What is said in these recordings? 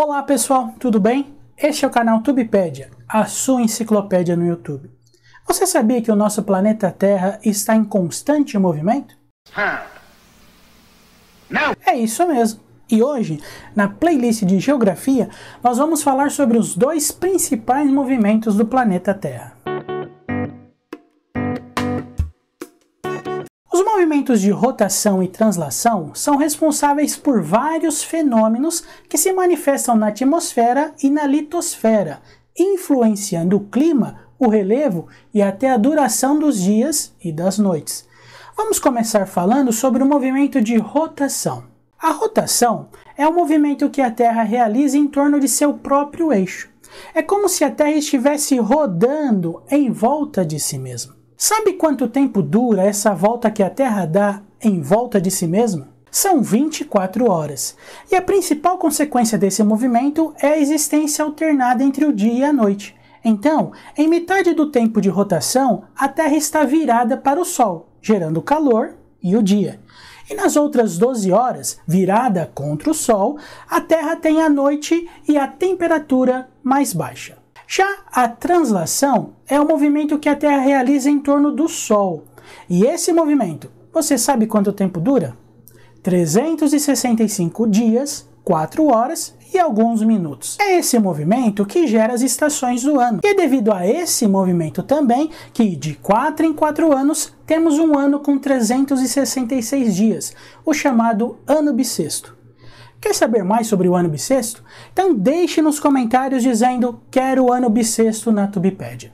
Olá pessoal, tudo bem? Este é o canal Tubepedia, a sua enciclopédia no YouTube. Você sabia que o nosso planeta Terra está em constante movimento? Não. É isso mesmo. E hoje, na playlist de Geografia, nós vamos falar sobre os dois principais movimentos do planeta Terra. movimentos de rotação e translação são responsáveis por vários fenômenos que se manifestam na atmosfera e na litosfera, influenciando o clima, o relevo e até a duração dos dias e das noites. Vamos começar falando sobre o movimento de rotação. A rotação é o movimento que a Terra realiza em torno de seu próprio eixo. É como se a Terra estivesse rodando em volta de si mesma. Sabe quanto tempo dura essa volta que a Terra dá em volta de si mesma? São 24 horas. E a principal consequência desse movimento é a existência alternada entre o dia e a noite. Então, em metade do tempo de rotação, a Terra está virada para o Sol, gerando calor e o dia. E nas outras 12 horas, virada contra o Sol, a Terra tem a noite e a temperatura mais baixa. Já a translação é o movimento que a Terra realiza em torno do Sol. E esse movimento, você sabe quanto tempo dura? 365 dias, 4 horas e alguns minutos. É esse movimento que gera as estações do ano. E é devido a esse movimento também, que de 4 em 4 anos temos um ano com 366 dias, o chamado ano bissexto. Quer saber mais sobre o ano bissexto? Então deixe nos comentários dizendo quero o ano bissexto na Tubipédia.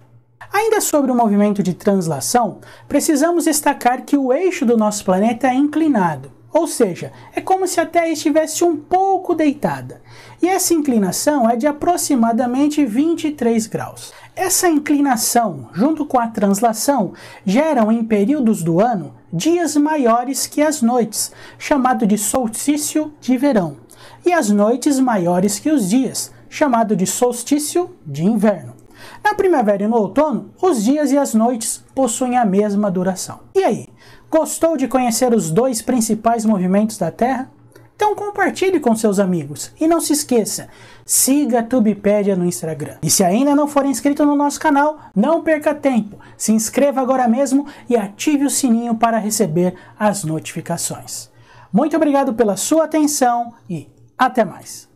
Ainda sobre o movimento de translação, precisamos destacar que o eixo do nosso planeta é inclinado, ou seja, é como se a Terra estivesse um pouco deitada. E essa inclinação é de aproximadamente 23 graus. Essa inclinação, junto com a translação, geram em períodos do ano dias maiores que as noites, chamado de solstício de verão e as noites maiores que os dias, chamado de solstício de inverno. Na primavera e no outono, os dias e as noites possuem a mesma duração. E aí, gostou de conhecer os dois principais movimentos da Terra? Então compartilhe com seus amigos e não se esqueça, siga a Tubipédia no Instagram. E se ainda não for inscrito no nosso canal, não perca tempo, se inscreva agora mesmo e ative o sininho para receber as notificações. Muito obrigado pela sua atenção e até mais.